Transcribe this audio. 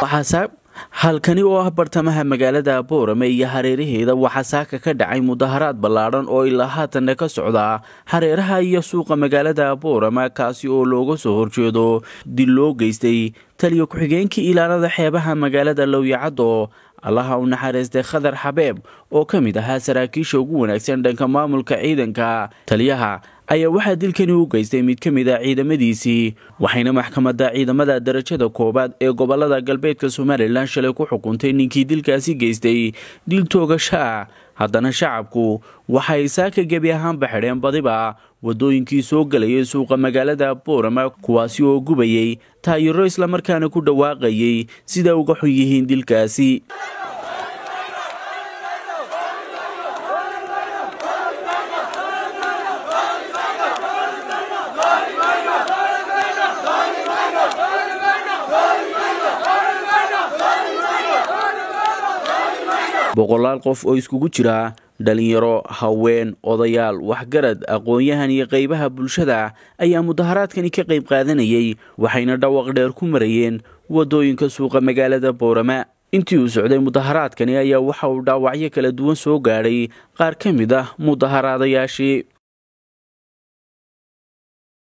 halkani oo ah bartamaha magaalada boorame iyo hareeraheeda waxaa saaka ka dhacay mudaharaad ballaadhan oo ilaa haatanna ka socda hareeraha iyo suuqa magaalada boorame kaasi oo looga soo horjeedo dil loo geystay taliyo ku-xigeenkii ilaalada xeebaha magaalada lowyacaddo allaha u naxariistay khadar xabeeb oo ka mid ahaa saraakiisha ugu wanaagsan dhanka maamulka ciidanka taliyaha ayaa waxaa dilkani u geystay mid ka mid ah ciidamadiisii waxayna maxkamadda ciidamada darajada koowaad ee gobolada galbeedka somalilan shalay ku xukuntay ninkii dilkaasi geystay dil toogasho ah haddana shacabku waxay saaka gebi ahaanba xidheen badiba waddooyinkii soo gelayay suuqa magaalada boorama kuwaasi oo gubayay taayiro islamarkaana ku dhawaaqayay sida uga xun yihiin dilkaasi boqolaal qof oo iskugu jira dhalinyaro haween odayaal waxgarad aqoon-yahan iyo qaybaha bulshada ayaa mudaharaadkani ka qayb qaadanayay waxayna dhawaq dheer ku marayeen wadooyinka suuqa magaalada boorama intii uu socday mudaharaadkani ayaa waxa uu dhaawacyo kala duwan soo gaadhay qaar ka mid ah mudaharaadayaashii